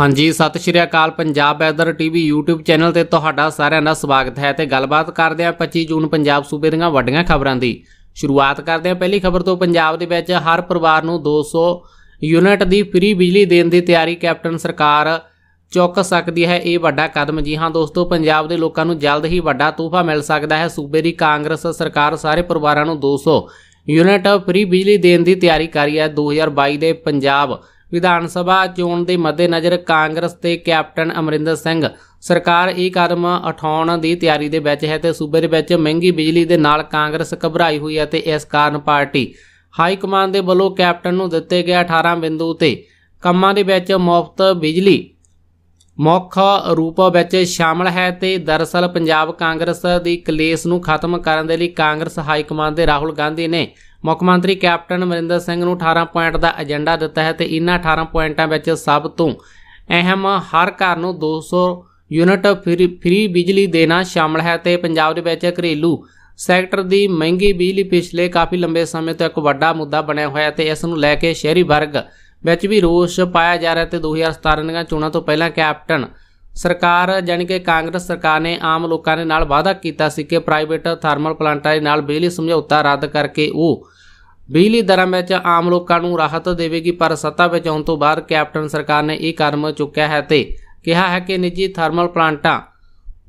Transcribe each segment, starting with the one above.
ਹਾਂਜੀ ਸਤਿ ਸ਼੍ਰੀ ਅਕਾਲ Punjab weather TV YouTube channel ਤੇ ਤੁਹਾਡਾ ਸਾਰਿਆਂ ਦਾ ਸਵਾਗਤ ਹੈ ਤੇ ਗੱਲਬਾਤ ਕਰਦੇ ਆ 25 ਜੂਨ ਪੰਜਾਬ ਸੂਬੇ ਦੀਆਂ ਵੱਡੀਆਂ ਖਬਰਾਂ ਦੀ ਸ਼ੁਰੂਆਤ ਕਰਦੇ ਆ ਪਹਿਲੀ ਖਬਰ ਤੋਂ ਪੰਜਾਬ ਦੇ ਵਿੱਚ ਹਰ ਪਰਿਵਾਰ ਨੂੰ 200 ਯੂਨਿਟ ਦੀ ਫ੍ਰੀ ਬਿਜਲੀ ਦੇਣ ਦੀ ਤਿਆਰੀ ਕੈਪਟਨ ਸਰਕਾਰ ਚੁੱਕ ਸਕਦੀ ਹੈ ਇਹ ਵੱਡਾ ਕਦਮ ਜੀ ਹਾਂ ਦੋਸਤੋ ਪੰਜਾਬ ਦੇ ਲੋਕਾਂ ਨੂੰ ਜਲਦ ਹੀ ਵੱਡਾ ਤੋਹਫਾ ਮਿਲ ਸਕਦਾ ਹੈ ਸੂਬੇ ਦੀ ਕਾਂਗਰਸ ਸਰਕਾਰ ਸਾਰੇ ਪਰਿਵਾਰਾਂ ਨੂੰ 200 ਯੂਨਿਟ ਫ੍ਰੀ ਬਿਜਲੀ ਦੇਣ ਦੀ ਤਿਆਰੀ ਕਰ ਰਹੀ ਹੈ 2022 ਦੇ ਪੰਜਾਬ ਵਿਧਾਨ ਸਭਾ ਚੋਣ ਦੇ ਮੱਦੇਨਜ਼ਰ ਕਾਂਗਰਸ ਤੇ ਕੈਪਟਨ ਅਮਰਿੰਦਰ ਸਿੰਘ ਸਰਕਾਰ ਇਹ ਕਦਮ ਉਠਾਉਣ ਦੀ ਤਿਆਰੀ ਦੇ ਵਿੱਚ ਹੈ ਤੇ ਸੂਬੇ ਦੇ ਵਿੱਚ ਮਹਿੰਗੀ ਬਿਜਲੀ ਦੇ ਨਾਲ ਕਾਂਗਰਸ ਘਬਰਾਈ ਹੋਈ ਹੈ ਤੇ ਇਸ ਕਾਰਨ ਪਾਰਟੀ ਹਾਈ ਕਮਾਂਡ ਦੇ ਵੱਲੋਂ ਕੈਪਟਨ ਨੂੰ ਦਿੱਤੇ ਗਏ 18 ਬਿੰਦੂ ਤੇ ਕੰਮਾਂ ਦੇ ਵਿੱਚ ਮੁਫਤ ਬਿਜਲੀ ਮੁੱਖ ਰੂਪ ਵਿੱਚ ਸ਼ਾਮਲ ਹੈ ਤੇ ਦਰਸਲ ਪੰਜਾਬ ਕਾਂਗਰਸ ਦੀ ਕਲੇਸ਼ ਨੂੰ ਖਤਮ ਕਰਨ ਦੇ ਲਈ ਕਾਂਗਰਸ ਹਾਈ ਕਮਾਂਡ ਦੇ ਰਾਹੁਲ ਗਾਂਧੀ ਨੇ ਮੁੱਖ ਮੰਤਰੀ ਕੈਪਟਨ ਅਮਰਿੰਦਰ ਸਿੰਘ ਨੂੰ 18 ਪੁਆਇੰਟ ਦਾ ਏਜੰਡਾ ਦਿੱਤਾ ਹੈ ਤੇ ਇਨ੍ਹਾਂ 18 ਪੁਆਇੰਟਾਂ ਵਿੱਚ ਸਭ ਤੋਂ ਅਹਿਮ ਹਰ ਘਰ ਨੂੰ 200 ਯੂਨਿਟ ਫ੍ਰੀ ਬਿਜਲੀ ਦੇਣਾ ਸ਼ਾਮਲ ਹੈ ਤੇ ਪੰਜਾਬ ਦੇ ਵਿੱਚ ਘਰੇਲੂ ਸੈਕਟਰ ਦੀ ਮਹਿੰਗੀ ਬਿਜਲੀ ਪਿਛਲੇ ਕਾਫੀ ਲੰਬੇ ਸਮੇਂ ਤੋਂ ਇੱਕ ਵੱਡਾ ਮੁੱਦਾ ਬਣਿਆ ਹੋਇਆ ਤੇ ਇਸ ਨੂੰ ਲੈ ਕੇ ਸ਼ਹਿਰੀ ਵਰਗ ਵਿੱਚ ਵੀ ਰੋਸ ਪਾਇਆ ਜਾ ਰਿਹਾ ਤੇ 2017 ਦੀਆਂ ਚੋਣਾਂ ਤੋਂ ਪਹਿਲਾਂ ਕੈਪਟਨ ਸਰਕਾਰ ਜਾਨੀ ਕਿ ਕਾਂਗਰਸ ਸਰਕਾਰ ਨੇ ਆਮ ਲੋਕਾਂ ਦੇ ਨਾਲ ਵਾਅਦਾ ਕੀਤਾ ਸੀ ਕਿ ਪ੍ਰਾਈਵੇਟ ਥਰਮਲ ਪਲਾਂਟਾਂ ਦੇ ਨਾਲ ਬਿਜਲੀ ਸਮਝੌਤਾ ਰੱਦ ਕਰਕੇ ਉਹ ਬਿਜਲੀ ਦਰਾਂ ਵਿੱਚ ਆਮ ਲੋਕਾਂ ਨੂੰ ਰਾਹਤ ਦੇਵੇਗੀ ਪਰ ਸੱਤਾ ਵਿੱਚ ਆਉਣ ਤੋਂ ਬਾਅਦ ਕੈਪਟਨ ਸਰਕਾਰ ਨੇ ਇਹ ਕਦਮ ਚੁੱਕਿਆ ਹੈ ਤੇ ਕਿਹਾ ਹੈ ਕਿ ਨਿੱਜੀ ਥਰਮਲ ਪਲਾਂਟਾਂ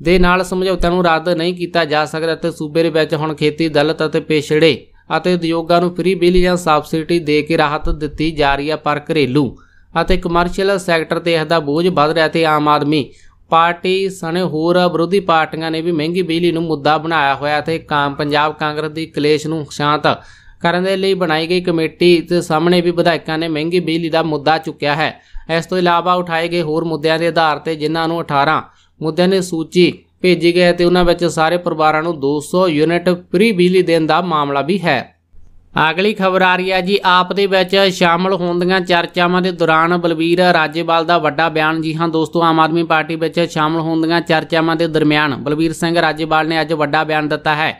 ਦੇ ਨਾਲ ਸਮਝੌਤਿਆਂ ਨੂੰ ਰੱਦ ਨਹੀਂ ਕੀਤਾ ਜਾ ਸਕਦਾ ਤੇ ਸੂਬੇ ਦੇ ਵਿੱਚ ਹੁਣ ਖੇਤੀ ਦਲਤ ਅਤੇ ਪੇਸ਼ੜੇ ਅਤੇ ਉਦਯੋਗਾਂ ਨੂੰ ਫ੍ਰੀ ਬਿਜਲੀ ਜਾਂ ਸਬਸਿਡੀ ਦੇ ਕੇ ਰਾਹਤ ਦਿੱਤੀ ਜਾ ਰਹੀ ਹੈ ਪਰ ਘਰੇਲੂ ਅਤੇ ਕਮਰਸ਼ੀਅਲ ਸੈਕਟਰ ਤੇ ਇਸ ਦਾ ਬੋਝ ਵੱਧ ਰਿਹਾ ਤੇ ਆਮ ਆਦਮੀ ਪਾਰਟੀ ਸਣੇ ਹੋਰ ਵਿਰੋਧੀ ਪਾਰਟੀਆਂ ਨੇ ਵੀ ਮਹਿੰਗੀ ਬਿਜਲੀ ਨੂੰ ਮੁੱਦਾ ਬਣਾਇਆ ਹੋਇਆ ਤੇ ਕਾਮ ਪੰਜਾਬ ਕਾਂਗਰਸ ਦੀ ਕਲੇਸ਼ ਨੂੰ ਸ਼ਾਂਤ ਕਰਨ ਦੇ ਲਈ ਬਣਾਈ ਗਈ ਕਮੇਟੀ ਦੇ ਸਾਹਮਣੇ ਵੀ ਵਿਧਾਇਕਾਂ ਨੇ ਮਹਿੰਗੀ ਬਿਜਲੀ ਦਾ ਮੁੱਦਾ ਚੁੱਕਿਆ ਹੈ ਇਸ ਤੋਂ ਇਲਾਵਾ ਉਠਾਏ ਗਏ ਹੋਰ ਮੁੱਦਿਆਂ ਦੇ ਆਧਾਰ ਤੇ ਜਿਨ੍ਹਾਂ ਨੂੰ 18 ਮੁੱਦਿਆਂ ਦੀ ਸੂਚੀ ਭੇਜੀ ਗਈ ਹੈ ਤੇ ਉਹਨਾਂ ਵਿੱਚ ਸਾਰੇ ਪਰਿਵਾਰਾਂ ਨੂੰ 200 ਯੂਨਿਟ ਫ੍ਰੀ ਬਿਜਲੀ ਦੇਣ ਦਾ ਮਾਮਲਾ ਵੀ ਹੈ ਅਗਲੀ ਖਬਰ ਆ ਰਹੀ ਹੈ ਜੀ ਆਪ ਦੇ ਵਿੱਚ ਸ਼ਾਮਲ ਹੋਣ ਦੀਆਂ ਚਰਚਾਵਾਂ ਦੇ ਦੌਰਾਨ ਬਲਬੀਰ ਰਾਜੇਵਾਲ ਦਾ ਵੱਡਾ ਬਿਆਨ ਜੀ ਹਾਂ ਦੋਸਤੋ ਆਮ ਆਦਮੀ ਪਾਰਟੀ ਵਿੱਚ ਸ਼ਾਮਲ ਹੋਣ ਦੀਆਂ ਚਰਚਾਵਾਂ ਦੇ ਦਰਮਿਆਨ ਬਲਬੀਰ ਸਿੰਘ ਰਾਜੇਵਾਲ ਨੇ ਅੱਜ ਵੱਡਾ ਬਿਆਨ ਦਿੱਤਾ ਹੈ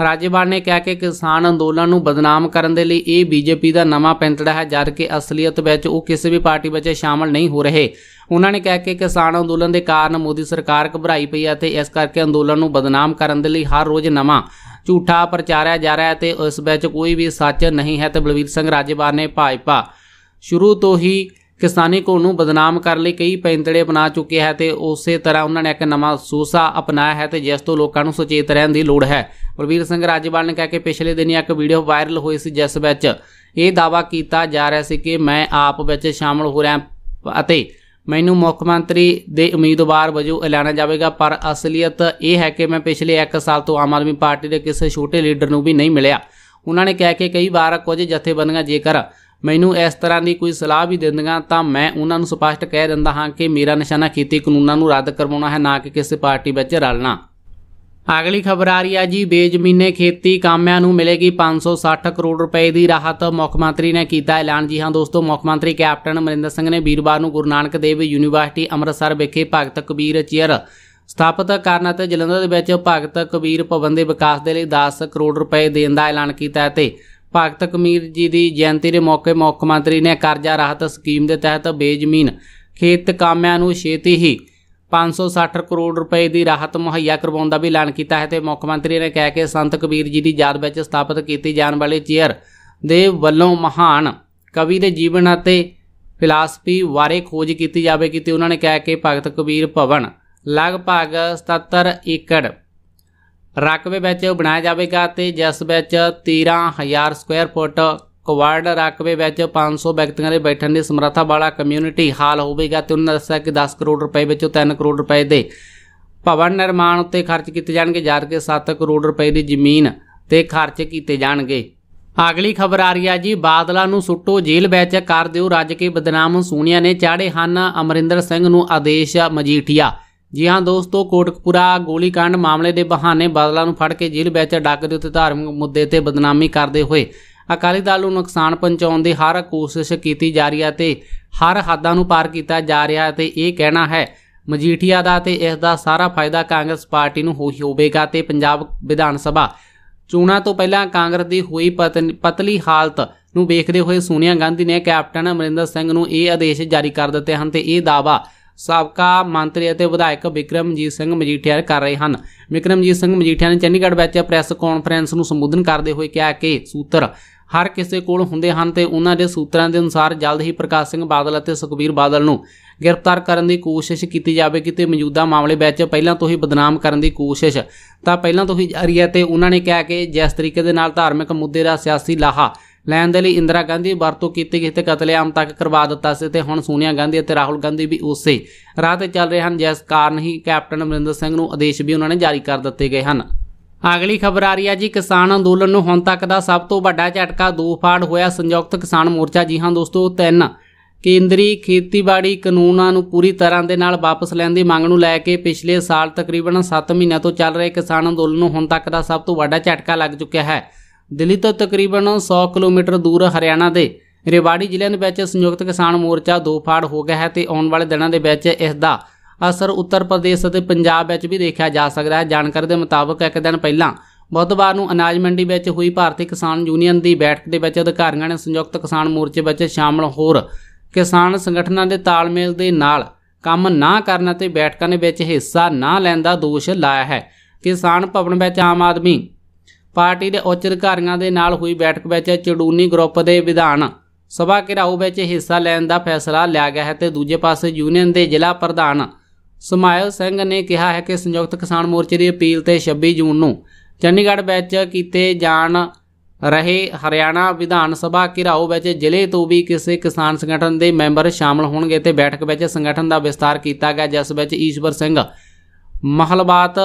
ਰਾਜੇਵਾਲ ਨੇ ਕਿਹਾ ਕਿ ਕਿਸਾਨ ਅੰਦੋਲਨ ਨੂੰ ਬਦਨਾਮ ਕਰਨ ਦੇ ਲਈ ਇਹ ਬੀਜੇਪੀ ਦਾ ਨਵਾਂ ਪੈਂਤੜਾ ਹੈ ਜਦ ਕਿ ਅਸਲੀਅਤ ਵਿੱਚ ਉਹ ਕਿਸੇ ਵੀ ਪਾਰਟੀ ਵਿੱਚ ਸ਼ਾਮਲ ਨਹੀਂ ਹੋ ਰਹੇ ਉਹਨਾਂ ਨੇ ਕਿਹਾ ਕਿ ਕਿਸਾਨ ਅੰਦੋਲਨ ਦੇ ਕਾਰਨ ਮੋਦੀ ਸਰਕਾਰ ਘਬਰਾਈ ਪਈ ਹੈ ਤੇ ਇਸ ਕਰਕੇ ਅੰਦੋਲਨ ਨੂੰ ਬਦਨਾਮ ਕਰਨ ਦੇ ਲਈ ਹਰ ਰੋਜ਼ ਨਵਾਂ ਝੂਠਾ ਪ੍ਰਚਾਰਿਆ ਜਾ ਰਿਹਾ ਹੈ ਤੇ ਉਸ ਵਿੱਚ ਕੋਈ ਵੀ ਸੱਚ ਨਹੀਂ ਹੈ ਤੇ ਬਲਵੀਰ ਸਿੰਘ ਰਾਜੇਵਾਲ ਨੇ ਭਾਜਪਾ ਸ਼ੁਰੂ ਤੋਂ ਹੀ ਕਿਸਾਨੀ ਕੋ ਨੂੰ ਬਦਨਾਮ ਕਰਨ ਲਈ ਕਈ ਪੈਂਤੜੇ ਬਣਾ ਚੁੱਕੇ ਹੈ ਤੇ ਉਸੇ ਤਰ੍ਹਾਂ ਉਹਨਾਂ ਨੇ ਇੱਕ ਨਵਾਂ ਸੂਸਾ ਅਪਣਾਇਆ ਹੈ ਤੇ ਜਿਸ ਤੋਂ ਲੋਕਾਂ ਨੂੰ ਸੁਚੇਤ ਰਹਿਣ ਦੀ ਲੋੜ ਹੈ ਬਲਵੀਰ ਸਿੰਘ ਰਾਜੇਵਾਲ ਨੇ ਕਿਹਾ ਕਿ ਪਿਛਲੇ ਦਿਨੀ ਇੱਕ ਵੀਡੀਓ ਵਾਇਰਲ ਹੋਈ ਸੀ ਜਿਸ ਵਿੱਚ ਇਹ ਦਾਵਾ ਕੀਤਾ ਜਾ ਰਿਹਾ ਸੀ ਕਿ ਮੈਂ ਆਪ ਵਿੱਚ ਸ਼ਾਮਲ ਹੋ ਰਿਹਾ ਅਤੇ ਮੈਨੂੰ ਮੁੱਖ ਮੰਤਰੀ ਦੇ ਉਮੀਦਵਾਰ ਵਜੋਂ ਐਲਾਨਿਆ ਜਾਵੇਗਾ ਪਰ ਅਸਲੀਅਤ ਇਹ ਹੈ ਕਿ ਮੈਂ ਪਿਛਲੇ 1 ਸਾਲ ਤੋਂ ਆਮ ਆਦਮੀ ਪਾਰਟੀ ਦੇ ਕਿਸੇ ਛੋਟੇ ਲੀਡਰ ਨੂੰ ਵੀ ਨਹੀਂ ਮਿਲਿਆ ਉਹਨਾਂ ਨੇ ਕਹਿ ਕੇ ਕਈ ਵਾਰ ਕੁਝ ਜਥੇਬੰਦੀਆਂ ਜੇਕਰ ਮੈਨੂੰ ਇਸ ਤਰ੍ਹਾਂ ਦੀ ਕੋਈ ਸਲਾਹ ਵੀ ਦਿੰਦੀਆਂ ਤਾਂ ਮੈਂ ਉਹਨਾਂ ਨੂੰ ਸਪਸ਼ਟ ਕਹਿ ਦਿੰਦਾ ਹਾਂ ਕਿ ਮੇਰਾ ਨਿਸ਼ਾਨਾ ਖੇਤੀ ਕਾਨੂੰਨਾਂ ਨੂੰ ਰੱਦ ਕਰਵਾਉਣਾ ਹੈ ਨਾ ਕਿ ਕਿਸੇ ਪਾਰਟੀ ਵਿੱਚ ਰਲਣਾ ਅਗਲੀ ਖਬਰ ਆ ਰਹੀ ਆ ਜੀ ਬੇਜ਼ਮੀਨੇ ਖੇਤੀ ਕਾਮਿਆਂ ਨੂੰ ਮਿਲੇਗੀ 560 ਕਰੋੜ ਰੁਪਏ ਦੀ ਰਾਹਤ ਮੁੱਖ ਮੰਤਰੀ ਨੇ ਕੀਤਾ ਐਲਾਨ ਜੀ ਹਾਂ ਦੋਸਤੋ ਮੁੱਖ ਮੰਤਰੀ ਕੈਪਟਨ ਅਮਰਿੰਦਰ ਸਿੰਘ ਨੇ ਵੀਰਵਾਰ ਨੂੰ ਗੁਰੂ ਨਾਨਕ ਦੇਵ ਯੂਨੀਵਰਸਿਟੀ ਅੰਮ੍ਰਿਤਸਰ ਵਿਖੇ ਭਗਤ ਕਬੀਰ ਚੇਅਰ ਸਥਾਪਿਤ ਕਰਨ ਅਤੇ ਜਲੰਧਰ ਦੇ ਵਿੱਚ ਭਗਤ ਕਬੀਰ ਭਵਨ ਦੇ ਵਿਕਾਸ ਦੇ ਲਈ 10 ਕਰੋੜ ਰੁਪਏ ਦੇਣ ਦਾ ਐਲਾਨ ਕੀਤਾ ਅਤੇ ਭਗਤ ਕਬੀਰ ਜੀ ਦੀ ਜਯੰਤੀ ਦੇ ਮੌਕੇ ਮੁੱਖ ਮੰਤਰੀ ਨੇ ਕਰਜ਼ਾ ਰਾਹਤ ਸਕੀਮ ਦੇ ਤਹਿਤ ਬੇਜ਼ਮੀਨ ਖੇਤ ਕਾਮਿਆਂ ਨੂੰ ਛੇਤੀ ਹੀ 560 ਕਰੋੜ ਰੁਪਏ ਦੀ ਰਾਹਤ ਮੁਹੱਈਆ ਕਰਵਾਉਣ ਦਾ ਵੀ ਐਲਾਨ ਕੀਤਾ ਹੈ ਤੇ ਮੁੱਖ ਮੰਤਰੀ ਨੇ ਕਹਿ ਕੇ ਸੰਤ ਕਬੀਰ ਜੀ ਦੀ ਯਾਦ ਵਿੱਚ ਸਥਾਪਿਤ ਕੀਤੀ ਜਾਣ ਵਾਲੀ ਚੇਅਰ ਦੇ ਵੱਲੋਂ ਮਹਾਨ ਕਵੀ ਦੇ ਜੀਵਨ ਅਤੇ ਫਿਲਾਸਫੀ ਬਾਰੇ ਖੋਜ ਕੀਤੀ ਜਾਵੇਗੀ ਤੇ ਉਹਨਾਂ ਨੇ ਕਹਿ ਕੇ ਭਗਤ ਕਬੀਰ ਭਵਨ ਲਗਭਗ 77 ਏਕੜ ਰਕਵੇ ਵਿੱਚ ਬਣਾਇਆ ਜਾਵੇਗਾ ਤੇ ਜਿਸ ਵਿੱਚ 13000 ਸਕੁਅਰ ਫੁੱਟ ਕਵਾਰਡ ਰਾਕਵੇ ਵਿੱਚ 500 ਵਿਅਕਤੀਆਂ ਦੇ ਬੈਠਣ ਦੀ ਸਮਰੱਥਾ ਵਾਲਾ ਕਮਿਊਨਿਟੀ ਹਾਲ ਹੋਵੇਗਾ ਤੇ ਉਹਨਾਂ ਦੱਸਿਆ ਕਿ 10 ਕਰੋੜ ਰੁਪਏ ਵਿੱਚੋਂ 3 ਕਰੋੜ ਰੁਪਏ ਦੇ ਭਵਨ ਨਿਰਮਾਣ ਉੱਤੇ ਖਰਚ ਕੀਤੇ ਜਾਣਗੇ ਜਦ ਕਿ 7 ਕਰੋੜ ਰੁਪਏ ਦੀ ਜ਼ਮੀਨ ਤੇ ਖਰਚ ਕੀਤੇ ਜਾਣਗੇ ਅਗਲੀ ਖਬਰ ਆ ਰਹੀ ਹੈ ਜੀ ਬਾਦਲਾ ਨੂੰ ਸੁੱਟੋ ਜੇਲ੍ਹ ਵਿੱਚ ਕਰ ਦਿਓ ਰੱਜ ਕੇ ਬਦਨਾਮ ਸੋਨੀਆ ਨੇ ਚਾੜੇ ਹਨ ਅਮਰਿੰਦਰ ਸਿੰਘ ਨੂੰ ਆਦੇਸ਼ ਮਜੀਠੀਆ ਜੀ ਹਾਂ ਦੋਸਤੋ ਕੋਟਕਪੂਰਾ ਗੋਲੀकांड ਮਾਮਲੇ ਦੇ ਬਹਾਨੇ ਬਾਦਲਾ ਨੂੰ ਫੜ ਕੇ ਜੇਲ੍ਹ ਵਿੱਚ ਡੱਕ ਦਿੱਤੇ ਧਾਰਮਿਕ ਮੁੱਦੇ ਤੇ ਬਦਨਾਮੀ ਕਰਦੇ ਹੋਏ ਅਕਾਲੀ ਦਲ ਨੂੰ ਨੁਕਸਾਨ ਪਹੁੰਚਾਉਣ ਦੀ ਹਰ ਕੋਸ਼ਿਸ਼ ਕੀਤੀ ਜਾ ਰਹੀ ਹੈ ਤੇ ਹਰ ਹੱਦਾਂ ਨੂੰ ਪਾਰ ਕੀਤਾ ਜਾ ਰਿਹਾ ਹੈ ਤੇ ਇਹ ਕਹਿਣਾ ਹੈ ਮਜੀਠੀਆ ਦਾ ਤੇ ਇਸ ਦਾ ਸਾਰਾ ਫਾਇਦਾ ਕਾਂਗਰਸ ਪਾਰਟੀ ਨੂੰ ਹੋਈ ਹੋਵੇਗਾ ਤੇ ਪੰਜਾਬ ਵਿਧਾਨ ਸਭਾ ਚੋਣਾਂ ਤੋਂ ਪਹਿਲਾਂ ਕਾਂਗਰਸ ਦੀ ਹੋਈ ਪਤਲੀ ਹਾਲਤ ਨੂੰ ਵੇਖਦੇ ਹੋਏ ਸੋਨੀਆ ਗਾਂਧੀ ਨੇ ਕੈਪਟਨ ਅਮਰਿੰਦਰ ਸਿੰਘ ਨੂੰ ਇਹ ਆਦੇਸ਼ ਜਾਰੀ ਕਰ ਦਿੱਤੇ ਹਨ ਤੇ ਇਹ ਦਾਵਾ ਸਾਬਕਾ ਮੰਤਰੀ ਅਤੇ ਵਿਧਾਇਕ ਵਿਕਰਮਜੀਤ ਸਿੰਘ ਮਜੀਠੀਆ ਕਰ ਰਹੇ ਹਨ ਵਿਕਰਮਜੀਤ ਸਿੰਘ ਮਜੀਠੀਆ ਨੇ ਚੰਡੀਗੜ੍ਹ ਵਿੱਚ ਪ੍ਰੈਸ ਕਾਨਫਰੰਸ ਨੂੰ ਸੰਬੋਧਨ ਕਰਦੇ ਹੋਏ ਕਿਹਾ ਕਿ ਸੂਤਰ ਹਰ ਕਿਸੇ ਕੋਲ ਹੁੰਦੇ ਹਨ ਤੇ ਉਹਨਾਂ ਦੇ ਸੂਤਰਾਂ ਦੇ ਅਨੁਸਾਰ ਜਲਦ ਹੀ ਪ੍ਰਕਾਸ਼ ਸਿੰਘ ਬਾਦਲ ਅਤੇ ਸੁਖਬੀਰ ਬਾਦਲ ਨੂੰ ਗ੍ਰਿਫਤਾਰ ਕਰਨ ਦੀ ਕੋਸ਼ਿਸ਼ ਕੀਤੀ ਜਾਵੇ ਕਿਤੇ ਮੌਜੂਦਾ ਮਾਮਲੇ ਵਿੱਚ ਪਹਿਲਾਂ ਤੋਂ ਹੀ ਬਦਨਾਮ ਕਰਨ ਦੀ ਕੋਸ਼ਿਸ਼ ਤਾਂ ਪਹਿਲਾਂ ਤੋਂ ਹੀ ਜਾਰੀ ਹੈ ਤੇ ਉਹਨਾਂ ਨੇ ਕਿਹਾ ਕਿ ਜਿਸ ਤਰੀਕੇ ਦੇ ਨਾਲ ਧਾਰਮਿਕ ਮੁੱਦੇ ਦਾ ਸਿਆਸੀ ਲਾਹਾ ਲੈਣ ਦੇ ਲਈ ਇੰਦਰਾ ਗਾਂਧੀ ਵਰਤੋਂ ਕੀਤੀ ਗਈ ਤੇ ਕਤਲੇਆਮ ਤੱਕ ਕਰਵਾ ਦਿੱਤਾ ਸੀ ਤੇ ਹੁਣ ਸੋਨੀਆ ਗਾਂਧੀ ਅਤੇ ਰਾਹੁਲ ਗਾਂਧੀ ਵੀ ਉਸੇ ਰਾਹ ਤੇ ਚੱਲ ਰਹੇ ਹਨ ਜਿਸ ਕਾਰਨ ਹੀ ਕੈਪਟਨ ਅਮਰਿੰਦਰ ਸਿੰਘ ਨੂੰ ਆਦੇਸ਼ ਵੀ ਉਹਨਾਂ ਨੇ ਜਾਰੀ ਕਰ ਦਿੱਤੇ ਗਏ ਹਨ ਅਗਲੀ ਖਬਰ ਆ ਰਹੀ ਹੈ ਜੀ ਕਿਸਾਨ ਅੰਦੋਲਨ ਨੂੰ ਹੁਣ ਤੱਕ ਦਾ ਸਭ ਤੋਂ ਵੱਡਾ ਝਟਕਾ ਦੋ ਫਾੜ ਹੋਇਆ ਸੰਯੁਕਤ ਕਿਸਾਨ ਮੋਰਚਾ ਜੀ ਹਾਂ ਦੋਸਤੋ ਤਿੰਨ ਕੇਂਦਰੀ ਖੇਤੀਬਾੜੀ ਕਾਨੂੰਨਾਂ ਨੂੰ ਪੂਰੀ ਤਰ੍ਹਾਂ ਦੇ ਨਾਲ ਵਾਪਸ ਲੈਣ ਦੀ ਮੰਗ ਨੂੰ ਲੈ ਕੇ ਪਿਛਲੇ ਸਾਲ ਤਕਰੀਬਨ 7 ਮਹੀਨਿਆਂ ਤੋਂ ਚੱਲ ਰਹੇ ਕਿਸਾਨ ਅੰਦੋਲਨ ਨੂੰ ਹੁਣ ਤੱਕ ਦਾ ਸਭ ਤੋਂ ਵੱਡਾ ਝਟਕਾ ਲੱਗ ਚੁੱਕਿਆ ਹੈ ਦਿੱਲੀ ਤੋਂ ਤਕਰੀਬਨ 100 ਕਿਲੋਮੀਟਰ ਦੂਰ ਹਰਿਆਣਾ ਦੇ ਰੇਵਾੜੀ ਜ਼ਿਲ੍ਹੇ ਦੇ ਵਿੱਚ ਸੰਯੁਕਤ ਕਿਸਾਨ ਮੋਰਚਾ ਦੋ ਫਾੜ ਹੋ ਗਿਆ ਹੈ ਤੇ ਆਉਣ ਵਾਲੇ ਦਿਨਾਂ ਦੇ ਵਿੱਚ ਇਸ ਦਾ ਅਸਰ ਉੱਤਰ ਪ੍ਰਦੇਸ਼ ਅਤੇ ਪੰਜਾਬ ਵਿੱਚ ਵੀ ਦੇਖਿਆ ਜਾ ਸਕਦਾ ਹੈ ਜਾਣਕਾਰੀ ਦੇ ਮੁਤਾਬਕ ਇੱਕ ਦਿਨ ਪਹਿਲਾਂ ਬੁੱਧਵਾਰ ਨੂੰ ਅਨਾਜ ਮੰਡੀ ਵਿੱਚ ਹੋਈ ਭਾਰਤੀ ਕਿਸਾਨ ਯੂਨੀਅਨ ਦੀ ਬੈਠਕ ਦੇ ਵਿੱਚ ਅਧਿਕਾਰੀਆਂ ਨੇ ਸੰਯੁਕਤ ਕਿਸਾਨ ਮੋਰਚੇ ਵਿੱਚ ਸ਼ਾਮਲ ਹੋਰ ਕਿਸਾਨ ਸੰਗਠਨਾਂ ਦੇ ਤਾਲਮੇਲ ਦੇ ਨਾਲ ਕੰਮ ਨਾ ਕਰਨ ਅਤੇ ਬੈਠਕਾਂ ਦੇ ਵਿੱਚ ਹਿੱਸਾ ਨਾ ਲੈਣ ਦਾ ਦੋਸ਼ ਲਾਇਆ ਹੈ ਕਿਸਾਨ ਭਵਨ ਵਿੱਚ ਆਮ ਆਦਮੀ ਪਾਰਟੀ ਦੇ ਉੱਚ ਅਧਿਕਾਰੀਆਂ ਦੇ ਨਾਲ ਹੋਈ ਬੈਠਕ ਵਿੱਚ ਚੜੂਨੀ ਗਰੁੱਪ ਦੇ ਵਿਧਾਨ ਸਭਾ ਘਿਰਾਓ ਵਿੱਚ ਹਿੱਸਾ ਲੈਣ ਦਾ ਫੈਸਲਾ ਲਿਆ ਗਿਆ ਹੈ ਤੇ ਦੂਜੇ ਪਾਸੇ ਯੂਨੀਅਨ ਦੇ ਜ਼ਿਲ੍ਹਾ ਪ੍ਰਧਾਨ ਸਮਾਇਲ ਸਿੰਘ ਨੇ ਕਿਹਾ ਹੈ ਕਿ ਸੰਯੁਕਤ ਕਿਸਾਨ ਮੋਰਚੇ ਦੀ ਅਪੀਲ ਤੇ 26 ਜੂਨ ਨੂੰ ਚੰਡੀਗੜ੍ਹ ਵਿੱਚ ਕੀਤੇ ਜਾਣ ਰਹੇ ਹਰਿਆਣਾ ਵਿਧਾਨ ਸਭਾ ਘਿਰਾਓ ਵਿੱਚ ਜ਼ਿਲ੍ਹੇ ਤੋਂ ਵੀ ਕਿਸੇ ਕਿਸਾਨ ਸੰਗਠਨ ਦੇ ਮੈਂਬਰ ਸ਼ਾਮਲ ਹੋਣਗੇ ਤੇ ਬੈਠਕ ਵਿੱਚ ਸੰਗਠਨ ਦਾ ਵਿਸਤਾਰ ਕੀਤਾ ਗਿਆ ਜਿਸ ਵਿੱਚ ਈਸ਼ਵਰ ਸਿੰਘ ਮਹਲਬਾਤ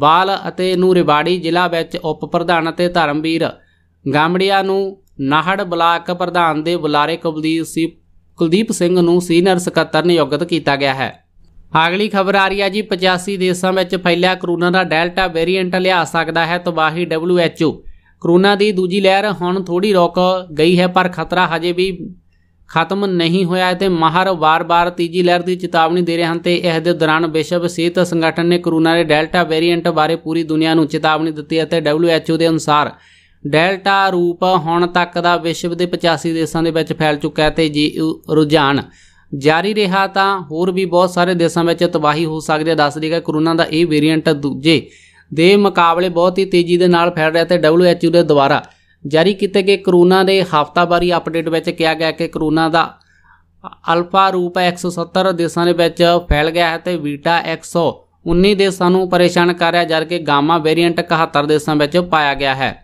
ਬਾਲ ਅਤੇ ਨੂਰੇਵਾੜੀ ਜ਼ਿਲ੍ਹਾ ਵਿੱਚ ਉਪ ਪ੍ਰਧਾਨ ਅਤੇ ਧਰਮਵੀਰ ਗਾਮੜੀਆਂ ਨੂੰ ਨਾਹੜ ਬਲਾਕ ਪ੍ਰਧਾਨ ਦੇ ਬੁਲਾਰੇ ਕੁਲਦੀਪ ਸਿੰਘ ਨੂੰ ਸੀਨੀਅਰ ਸਕੱਤਰ ਨਿਯੁਕਤ ਕੀਤਾ ਗਿਆ ਹੈ ਅਗਲੀ ਖਬਰ ਆ ਰਹੀ ਹੈ ਜੀ 85 ਦੇਸ਼ਾਂ ਵਿੱਚ ਫੈਲਿਆ ਕਰੋਨਾ ਦਾ ਡੈਲਟਾ ਵੇਰੀਐਂਟ ਲਿਆ ਸਕਦਾ ਹੈ ਤਬਾਹੀ WHO ਕਰੋਨਾ ਦੀ ਦੂਜੀ ਲਹਿਰ ਹੁਣ ਥੋੜੀ ਰੁਕ ਗਈ ਹੈ ਪਰ ਖਤਰਾ ਹਜੇ ਵੀ ਖਤਮ ਨਹੀਂ ਹੋਇਆ ਤੇ ਮਹਾਰ ਵਾਰ-ਵਾਰ ਤੀਜੀ ਲਹਿਰ ਦੀ ਚੇਤਾਵਨੀ ਦੇ ਰਹੇ ਹਨ ਤੇ ਇਸ ਦੇ ਦੌਰਾਨ ਵਿਸ਼ਵ ਸਿਹਤ ਸੰਗਠਨ ਨੇ ਕਰੋਨਾ ਦੇ ਡੈਲਟਾ ਵੇਰੀਐਂਟ ਬਾਰੇ ਪੂਰੀ ਦੁਨੀਆ ਨੂੰ ਚੇਤਾਵਨੀ ਦਿੱਤੀ ਅਤੇ WHO ਦੇ ਅਨੁਸਾਰ ਡੈਲਟਾ ਰੂਪ ਹੁਣ ਤੱਕ ਦਾ ਵਿਸ਼ਵ ਦੇ 85 ਦੇਸ਼ਾਂ ਦੇ ਵਿੱਚ ਫੈਲ ਚੁੱਕਾ ਹੈ ਤੇ ਜੀ ਰੁਝਾਨ ਜਾਰੀ ਰਿਹਾ ਤਾਂ ਹੋਰ ਵੀ ਬਹੁਤ ਸਾਰੇ ਦੇਸ਼ਾਂ ਵਿੱਚ ਤਬਾਹੀ ਹੋ ਸਕਦੀ ਹੈ ਦੱਸ ਰਹੀ ਹੈ ਕਰੋਨਾ ਦਾ ਇਹ ਵੇਰੀਐਂਟ ਦੂਜੇ ਦੇ ਮੁਕਾਬਲੇ ਬਹੁਤ ਹੀ ਤੇਜ਼ੀ ਦੇ ਨਾਲ ਫੈਲ ਰਿਹਾ ਤੇ WHO ਦੇ ਦੁਆਰਾ ਜਾਰੀ ਕੀਤੇ ਗਏ ਕਰੋਨਾ ਦੇ ਹਫ਼ਤਾਵਾਰੀ ਅਪਡੇਟ ਵਿੱਚ ਕਿਹਾ ਗਿਆ ਕਿ ਕਰੋਨਾ ਦਾ ਅਲਫਾ ਰੂਪ 170 ਦੇਸ਼ਾਂ ਦੇ ਵਿੱਚ ਫੈਲ ਗਿਆ ਹੈ ਤੇ ਬੀਟਾ 119 ਦੇਸ਼ਾਂ ਨੂੰ ਪਰੇਸ਼ਾਨ ਕਰ ਰਿਹਾ ਜਦ ਕਿ ਗਾਮਾ ਵੇਰੀਐਂਟ 71 ਦੇਸ਼ਾਂ ਵਿੱਚ ਪਾਇਆ ਗਿਆ ਹੈ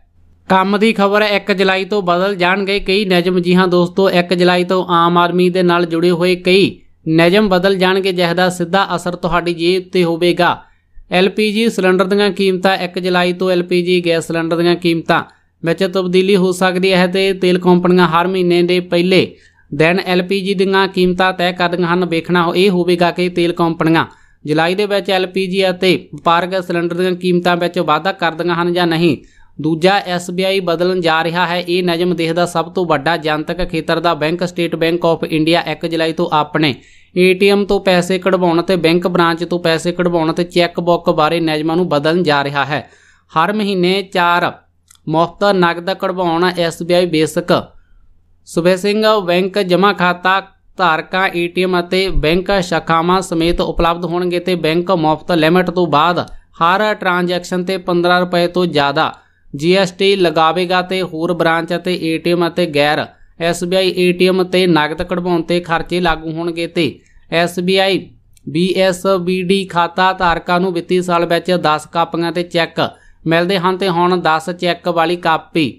ਕੰਮ ਦੀ ਖਬਰ 1 ਜੁਲਾਈ ਤੋਂ ਬਦਲ ਜਾਣਗੇ ਕਈ ਨਿਯਮ ਜੀ ਹਾਂ ਦੋਸਤੋ 1 ਜੁਲਾਈ ਤੋਂ ਆਮ ਆਦਮੀ ਦੇ ਨਾਲ ਜੁੜੇ ਹੋਏ ਕਈ ਨਿਯਮ ਬਦਲ ਜਾਣਗੇ ਜਿਸ ਦਾ ਸਿੱਧਾ ਅਸਰ ਤੁਹਾਡੀ ਜੇਬ ਤੇ ਹੋਵੇਗਾ ਐਲਪੀਜੀ ਸਿਲੰਡਰ ਦੀਆਂ ਕੀਮਤਾਂ 1 ਜੁਲਾਈ ਤੋਂ ਐਲਪੀਜੀ ਗੈਸ ਸਿਲੰਡਰ ਦੀਆਂ ਕੀਮਤਾਂ ਵਿੱਚ ਤਬਦੀਲੀ ਹੋ ਸਕਦੀ ਹੈ ਤੇ ਤੇਲ ਕੰਪਨੀਆਂ ਹਰ ਮਹੀਨੇ ਦੇ ਪਹਿਲੇ ਦਿਨ ਐਲਪੀਜੀ ਦੀਆਂ ਕੀਮਤਾਂ ਤੈਅ ਕਰਦੀਆਂ ਹਨ ਵੇਖਣਾ ਇਹ ਹੋਵੇਗਾ ਕਿ ਤੇਲ ਕੰਪਨੀਆਂ ਜੁਲਾਈ ਦੇ ਵਿੱਚ ਐਲਪੀਜੀ ਅਤੇ ਵਪਾਰਕ ਸਿਲੰਡਰ ਦੀਆਂ ਕੀਮਤਾਂ ਵਿੱਚ ਵਾਧਾ ਕਰਦੀਆਂ ਹਨ ਜਾਂ ਨਹੀਂ ਦੂਜਾ ਐਸਬੀਆਈ ਬਦਲਣ ਜਾ ਰਿਹਾ ਹੈ ਇਹ ਨਜ਼ਮ ਦੇਸ਼ ਦਾ ਸਭ ਤੋਂ ਵੱਡਾ ਜਨਤਕ ਖੇਤਰ ਦਾ bank state bank of India 1 ਜੁਲਾਈ ਤੋਂ ਆਪਣੇ ਏਟੀਐਮ ਤੋਂ ਪੈਸੇ ਕਢਵਾਉਣ ਤੇ ਬੈਂਕ ਬ੍ਰਾਂਚ ਤੋਂ ਪੈਸੇ ਕਢਵਾਉਣ ਤੇ ਚੈੱਕ ਬੁੱਕ ਬਾਰੇ ਨਿਯਮਾਂ ਨੂੰ ਬਦਲਣ ਜਾ ਰਿਹਾ ਹੈ ਹਰ ਮਹੀਨੇ 4 ਮੁਫਤ ਨਗਦ ਕਢਵਾਉਣ ਐਸਬੀਆਈ ਬੇਸਿਕ ਸੁਬੇ ਸਿੰਘ ਬੈਂਕ ਜਮ੍ਹਾਂ ਖਾਤਾ ਧਾਰਕਾਂ ਏਟੀਐਮ ਅਤੇ ਬੈਂਕ ਸ਼ਾਖਾਵਾਂ ਸਮੇਤ ਉਪਲਬਧ ਹੋਣਗੇ ਤੇ ਬੈਂਕ ਮੁਫਤ ਲਿਮਟ ਤੋਂ ਬਾਅਦ ਹਰ ਟ੍ਰਾਂਜੈਕਸ਼ਨ ਤੇ 15 ਰੁਪਏ ਤੋਂ ਜ਼ਿਆਦਾ ਜੀਐਸਟੀ ਲਗਾਵੇਗਾ ਤੇ ਹੋਰ ਬ੍ਰਾਂਚ ਅਤੇ ਏਟੀਐਮ ਅਤੇ ਗੈਰ ਐਸਬੀਆਈ ਏਟੀਐਮ ਤੇ ਨਗਦ ਕਢਵਾਉਣ ਤੇ ਖਰਚੇ ਲਾਗੂ ਹੋਣਗੇ ਤੇ ਐਸਬੀਆਈ ਬੀਐਸਬੀਡੀ ਖਾਤਾ ਧਾਰਕਾਂ ਨੂੰ ਵਿੱਤੀ ਸਾਲ ਵਿੱਚ 10 ਕਾਪੀਆਂ ਤੇ ਚੈੱਕ ਮਿਲਦੇ ਹਨ ਤੇ ਹੁਣ 10 ਚੈੱਕ ਵਾਲੀ ਕਾਪੀ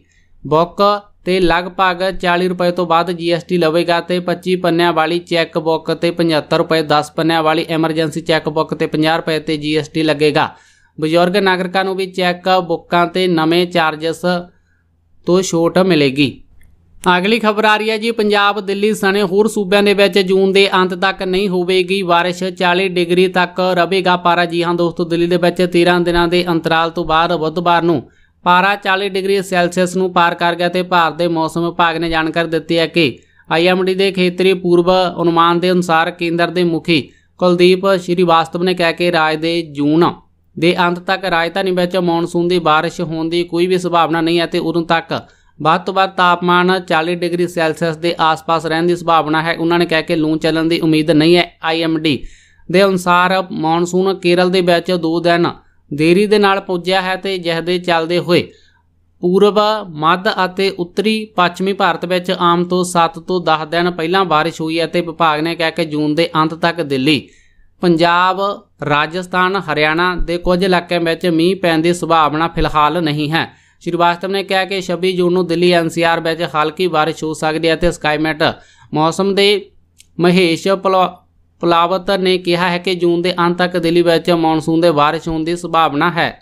ਬੁੱਕ ਤੇ ਲਗਭਗ 40 ਰੁਪਏ ਤੋਂ ਬਾਅਦ ਜੀਐਸਟੀ ਲਵੇਗਾ ਤੇ 25 ਪੰਨਿਆਂ ਵਾਲੀ ਚੈੱਕ ਬੁੱਕ ਤੇ 75 ਰੁਪਏ 10 ਪੰਨਿਆਂ ਵਾਲੀ ਐਮਰਜੈਂਸੀ ਚੈੱਕ ਬੁੱਕ ਤੇ 50 ਰੁਪਏ ਤੇ ਜੀਐਸਟੀ ਲੱਗੇਗਾ ਬਜ਼ੁਰਗ ਨਾਗਰਿਕਾਂ ਨੂੰ ਵੀ ਚੈੱਕ ਬੁੱਕਾਂ ਤੇ ਨਵੇਂ ਚਾਰजेस ਤੋਂ ਛੋਟ ਮਿਲੇਗੀ ਅਗਲੀ ਖਬਰ ਆ ਰਹੀ ਹੈ ਜੀ ਪੰਜਾਬ ਦਿੱਲੀ ਸਣੇ ਹੋਰ ਸੂਬਿਆਂ ਦੇ ਵਿੱਚ ਜੂਨ ਦੇ ਅੰਤ ਤੱਕ ਨਹੀਂ ਹੋਵੇਗੀ ਬਾਰਿਸ਼ 40 ਡਿਗਰੀ ਤੱਕ ਰਵੇਗਾ ਪਾਰਾ ਜੀ ਹਾਂ ਦੋਸਤੋ ਦਿੱਲੀ ਦੇ ਵਿੱਚ 13 ਦਿਨਾਂ ਦੇ ਅੰਤਰਾਲ ਤੋਂ ਬਾਅਦ ਬੁੱਧਵਾਰ ਨੂੰ ਪਾਰਾ 40 ਡਿਗਰੀ ਸੈਲਸੀਅਸ ਨੂੰ ਪਾਰ ਕਰ ਗਿਆ ਤੇ ਭਾਰਤ ਦੇ ਮੌਸਮ ਵਿਭਾਗ ਨੇ ਜਾਣਕਾਰੀ ਦਿੱਤੀ ਹੈ ਕਿ ਆਈਐਮਡੀ ਦੇ ਖੇਤਰੀ ਪੂਰਵ ਅਨੁਮਾਨ ਦੇ ਅਨੁਸਾਰ ਕੇਂਦਰ ਦੇ ਮੁਖੀ ਕੁਲਦੀਪ ਸ਼੍ਰੀਵਾਸਤਵ ਨੇ ਕਹਿ ਕੇ ਰਾਜ ਦੇ ਜੂਨ ਦੇ ਅੰਤ ਤੱਕ ਰਾਜਧਾਨੀ ਵਿੱਚ ਮੌਨਸੂਨ ਦੀ بارش ਹੋਣ ਦੀ ਕੋਈ ਵੀ ਸੰਭਾਵਨਾ ਨਹੀਂ ਹੈ ਤੇ ਉਦੋਂ ਤੱਕ ਵੱਧ ਤੋਂ ਵੱਧ ਤਾਪਮਾਨ 40 ਡਿਗਰੀ ਸੈਲਸੀਅਸ ਦੇ ਆਸ-ਪਾਸ ਰਹਿਣ ਦੀ ਸੰਭਾਵਨਾ ਹੈ ਉਹਨਾਂ ਨੇ ਕਹਿ ਕੇ ਲੂ ਚੱਲਣ ਦੀ ਉਮੀਦ ਨਹੀਂ ਹੈ ਆਈਐਮਡੀ ਦੇ ਅਨੁਸਾਰ ਮੌਨਸੂਨ ਕੇਰਲ ਦੇ ਵਿੱਚ 2 ਦਿਨ ਦੇਰੀ ਦੇ ਨਾਲ ਪਹੁੰਚਿਆ ਹੈ ਤੇ ਦੇ ਚੱਲਦੇ ਹੋਏ ਪੂਰਬ ਮੱਧ ਅਤੇ ਉੱਤਰੀ ਪੱਛਮੀ ਭਾਰਤ ਵਿੱਚ ਆਮ ਤੌਰ 7 ਤੋਂ 10 ਦਿਨ ਪਹਿਲਾਂ بارش ਹੋਈ ਹੈ ਤੇ ਵਿਭਾਗ ਨੇ ਕਿਹਾ ਕਿ ਜੂਨ ਦੇ ਅੰਤ ਤੱਕ ਦਿੱਲੀ ਪੰਜਾਬ ਰਾਜਸਥਾਨ ਹਰਿਆਣਾ ਦੇ ਕੁਝ ਇਲਾਕਿਆਂ ਵਿੱਚ ਮੀਂਹ ਪੈਣ ਦੀ ਸੰਭਾਵਨਾ ਫਿਲਹਾਲ ਨਹੀਂ ਹੈ ਵਾਸਤਵ ਨੇ ਕਿਹਾ ਕਿ 26 ਜੂਨ ਨੂੰ ਦਿੱਲੀ ਐਨਸੀਆਰ ਵਿੱਚ ਹਲਕੀ ਬਾਰਿਸ਼ ਹੋ ਸਕਦੀ ਹੈ ਅਤੇ ਸਕਾਈਮੈਟ ਮੌਸਮ ਦੇ ਮਹੇਸ਼ ਪਲਾਵਤ ਨੇ ਕਿਹਾ ਹੈ ਕਿ ਜੂਨ ਦੇ ਅੰਤ ਤੱਕ ਦਿੱਲੀ ਵਿੱਚ ਮੌਨਸੂਨ ਦੇ ਬਾਰਿਸ਼ ਹੋਣ ਦੀ ਸੰਭਾਵਨਾ ਹੈ